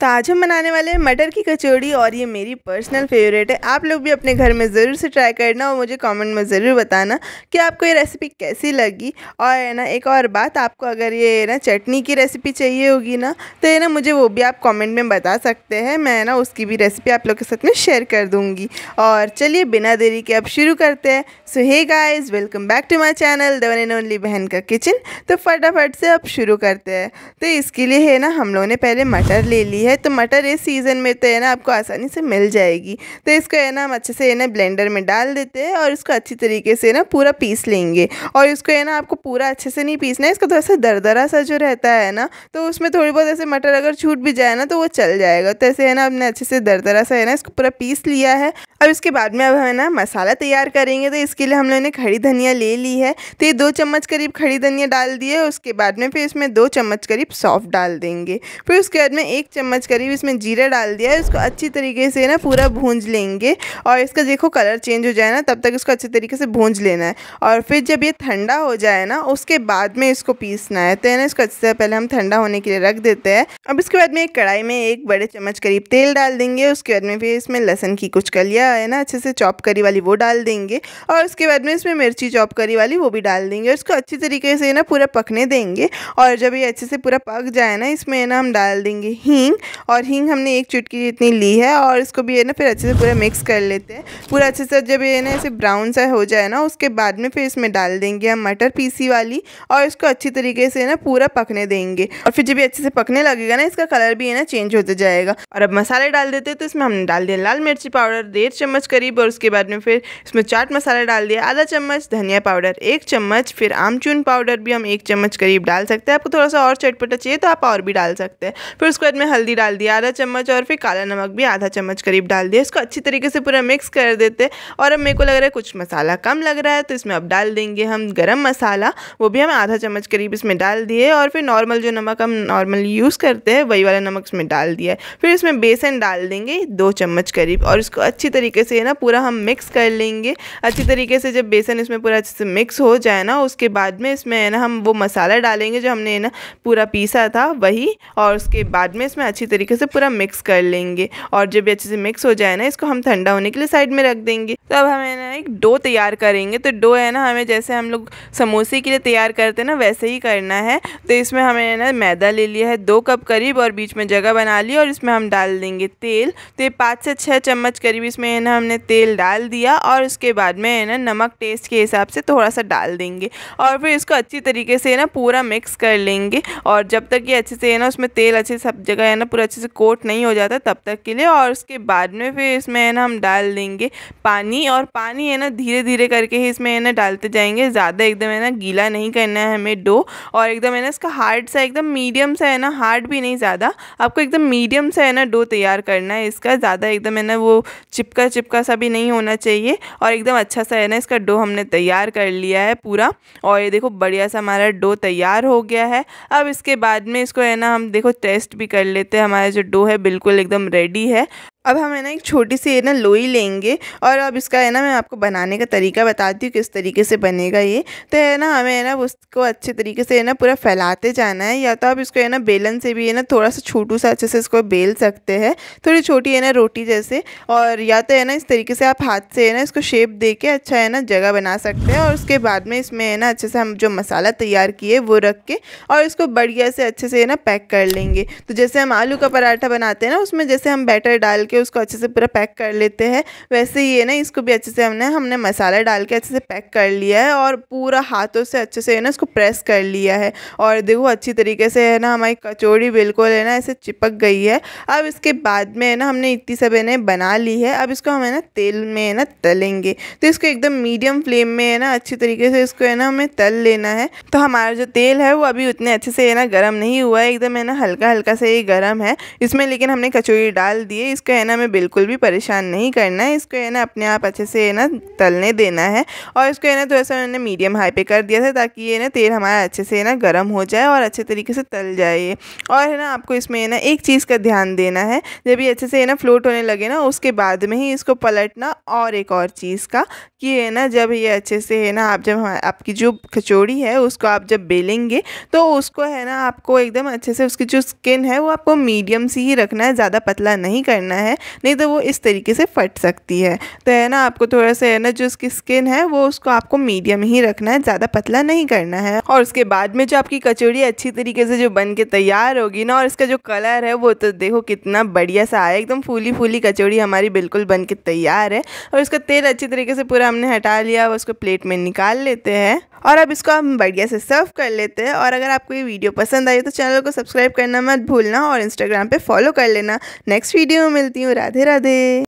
तो आज हम बनाने वाले हैं मटर की कचौड़ी और ये मेरी पर्सनल फेवरेट है आप लोग भी अपने घर में ज़रूर से ट्राई करना और मुझे कमेंट में ज़रूर बताना कि आपको ये रेसिपी कैसी लगी और है ना एक और बात आपको अगर ये ना चटनी की रेसिपी चाहिए होगी ना तो है ना मुझे वो भी आप कमेंट में बता सकते हैं मैं ना उसकी भी रेसिपी आप लोग के साथ में शेयर कर दूँगी और चलिए बिना देरी के अब शुरू करते हैं so hey guys welcome back to my channel the one and only बहन का किचन तो फटाफट से अब शुरू करते हैं तो इसके लिए है ना हम लोगों ने पहले मटर ले ली है है तो मटर इस सीज़न में तो है ना आपको आसानी से मिल जाएगी तो इसको है ना हम अच्छे से है ना ब्लेंडर में डाल देते हैं और इसको अच्छी तरीके से ना पूरा पीस लेंगे और इसको है ना आपको पूरा अच्छे से नहीं पीसना है इसका थोड़ा सा दरदरा सा जो रहता है ना तो उसमें थोड़ी बहुत ऐसे मटर अगर छूट भी जाए ना तो वो चल जाएगा तो ऐसे है ना आपने अच्छे से दरदरा सा है ना इसको पूरा पीस लिया है और इसके बाद में अब है ना मसाला तैयार करेंगे तो इसके लिए हम लोगों ने खड़ी धनिया ले ली है तो ये दो चम्मच करीब खड़ी धनिया डाल दिए उसके बाद में फिर इसमें दो चम्मच करीब सॉफ्ट डाल देंगे फिर उसके बाद में एक चम्मच चम्मच करीब इसमें जीरा डाल दिया है इसको अच्छी तरीके से ना पूरा भूंज लेंगे और इसका देखो कलर चेंज हो जाए ना तब तक इसको अच्छे तरीके से भूंज लेना है और फिर जब ये ठंडा हो जाए ना उसके बाद में इसको पीसना है तो है ना इसको अच्छे से पहले हम ठंडा होने के लिए रख देते हैं अब इसके बाद में एक कढ़ाई में एक बड़े चम्मच करीब तेल डाल देंगे उसके बाद में फिर इसमें लहसन की कुछ कलिया है ना अच्छे से चॉप करी वाली वो डाल देंगे और उसके बाद में इसमें मिर्ची चॉप करी वाली वो भी डाल देंगे और इसको अच्छी तरीके से ना पूरा पकने देंगे और जब ये अच्छे से पूरा पक जाए ना इसमें ना हम डाल देंगे हींग और हींग हमने एक चुटकी जितनी ली है और इसको भी है ना फिर अच्छे से पूरा मिक्स कर लेते हैं पूरा अच्छे से जब ये ना इसे ब्राउन सा हो जाए ना उसके बाद में फिर इसमें डाल देंगे हम मटर पीसी वाली और इसको अच्छी तरीके से ना पूरा पकने देंगे और फिर जब ये अच्छे से पकने लगेगा ना इसका कलर भी है ना चेंज होता जाएगा और अब मसाले डाल देते हैं तो इसमें हमने डाल दिया लाल मिर्ची पाउडर डेढ़ चम्मच करीब और उसके बाद में फिर इसमें चाट मसाला डाल दिया आधा चम्मच धनिया पाउडर एक चम्मच फिर आमचून पाउडर भी हम एक चम्मच करीब डाल सकते हैं आपको थोड़ा सा और चटपटा चाहिए तो आप और भी डाल सकते हैं फिर उसके बाद में हल्दी डाल दिया आधा चम्मच और फिर काला नमक भी आधा चम्मच करीब डाल दिया इसको अच्छी तरीके से पूरा मिक्स कर देते और अब मेरे को लग रहा है कुछ मसाला कम लग रहा है तो इसमें अब डाल देंगे हम गर्म मसाला वो भी हम आधा चम्मच करीब इसमें डाल दिए और फिर नॉर्मल जो नमक हम नॉर्मली यूज़ करते हैं वही वाला नमक इसमें डाल दिया फिर इसमें बेसन डाल देंगे दो चम्मच करीब और इसको अच्छी तरीके से ना पूरा हम मिक्स कर लेंगे अच्छी तरीके से जब बेसन इसमें पूरा अच्छे से मिक्स हो जाए ना उसके बाद में इसमें है ना हम वो मसाला डालेंगे जो हमने ना पूरा पीसा था वही और उसके बाद में इसमें अच्छी तरीके से पूरा मिक्स कर लेंगे और जब भी अच्छे से मिक्स हो जाए ना इसको हम ठंडा होने के लिए साइड में रख देंगे तब तो हम हमें ना एक डो तैयार करेंगे तो डो है ना हमें जैसे हम लोग समोसे के लिए तैयार करते हैं ना वैसे ही करना है तो इसमें हमें ना मैदा ले लिया है दो कप करीब और बीच में जगह बना ली और इसमें हम डाल देंगे तेल तो ये पाँच से छः चम्मच करीब इसमें है ना हमने तेल डाल दिया और उसके बाद में है ना नमक टेस्ट के हिसाब से थोड़ा सा डाल देंगे और फिर इसको अच्छी तरीके से ना पूरा मिक्स कर लेंगे और जब तक ये अच्छे से है ना उसमें तेल अच्छे सब जगह है ना पूरा अच्छे से कोट नहीं हो जाता तब तक के लिए और उसके बाद में फिर इसमें है ना हम डाल देंगे पानी और पानी है ना धीरे धीरे करके ही इसमें है ना डालते जाएंगे ज़्यादा एकदम है ना गीला नहीं करना है हमें डो और एकदम है ना इसका हार्ड सा एकदम मीडियम सा है ना हार्ड भी नहीं ज़्यादा आपको एकदम मीडियम सा है ना डो तैयार करना है इसका ज़्यादा एकदम है ना वो चिपका चिपका सा भी नहीं होना चाहिए और एकदम अच्छा सा है ना इसका डो हमने तैयार कर लिया है पूरा और ये देखो बढ़िया सा हमारा डो तैयार हो गया है अब इसके बाद में इसको है ना हम देखो टेस्ट भी कर लेते हैं पे हमारा जो डो है बिल्कुल एकदम रेडी है अब हम है ना एक छोटी सी है ना लोई लेंगे और अब इसका है ना मैं आपको बनाने का तरीका बताती हूँ किस तरीके से बनेगा ये तो है ना हमें है ना उसको अच्छे तरीके से है ना पूरा फैलाते जाना है या तो आप इसको है ना बेलन से भी है ना थोड़ा सा छोटू सा अच्छे से इसको बेल सकते हैं थोड़ी छोटी है ना रोटी जैसे और या तो है ना इस तरीके से आप हाथ से है ना इसको शेप दे के अच्छा है ना जगह बना सकते हैं और उसके बाद में इसमें है ना अच्छे से हम जो मसाला तैयार किए वो रख के और इसको बढ़िया से अच्छे से है ना पैक कर लेंगे तो जैसे हम आलू का पराठा बनाते हैं ना उसमें जैसे हम बैटर डाल करके उसको अच्छे से पूरा पैक कर लेते हैं वैसे ही है ना इसको भी अच्छे से हमने हमने मसाला डाल के अच्छे से पैक कर लिया है और पूरा हाथों से अच्छे से है ना इसको प्रेस कर लिया है और देखो अच्छी तरीके से है ना हमारी कचौड़ी बिल्कुल है ना ऐसे चिपक गई है अब इसके बाद में है ना हमने इतनी सब है बना ली है अब इसको हम है ना तेल में है ना तलेंगे तो इसको एकदम मीडियम फ्लेम में है ना अच्छी तरीके से इसको है ना हमें तल लेना है तो हमारा जो तेल है वो अभी उतने अच्छे से है ना गर्म नहीं हुआ है एकदम है ना हल्का हल्का से ये गर्म है इसमें लेकिन हमने कचौड़ी डाल दी है इसको है ना हमें बिल्कुल भी परेशान नहीं करना है इसको है ना अपने आप अच्छे से है ना तलने देना है और इसको है ना थोड़ा सा मैंने मीडियम हाई पे कर दिया था ताकि ये ना तेल हमारा अच्छे से है ना गर्म हो जाए और अच्छे तरीके से तल जाए और है ना आपको इसमें है ना एक चीज़ का ध्यान देना है जब ये अच्छे से है ना फ्लोट होने लगे ना उसके बाद में ही इसको पलटना और एक और चीज़ का कि है ना जब ये अच्छे से है ना आप जब आपकी जो खचोड़ी है उसको आप जब बेलेंगे तो उसको है ना आपको एकदम अच्छे से उसकी जो स्किन है वो आपको मीडियम सी ही रखना है ज़्यादा पतला नहीं करना है है नहीं तो वो इस तरीके से फट सकती है तो है ना आपको थोड़ा सा है ना जो उसकी स्किन है वो उसको आपको मीडियम ही रखना है ज़्यादा पतला नहीं करना है और उसके बाद में जो आपकी कचौड़ी अच्छी तरीके से जो बन के तैयार होगी ना और इसका जो कलर है वो तो देखो कितना बढ़िया सा आया एकदम फूली फूली कचौड़ी हमारी बिल्कुल बन के तैयार है और उसका तेल अच्छी तरीके से पूरा हमने हटा लिया उसको प्लेट में निकाल लेते हैं और अब इसको हम बढ़िया से सर्व कर लेते हैं और अगर आपको ये वीडियो पसंद आई तो चैनल को सब्सक्राइब करना मत भूलना और इंस्टाग्राम पे फॉलो कर लेना नेक्स्ट वीडियो में मिलती हूँ राधे राधे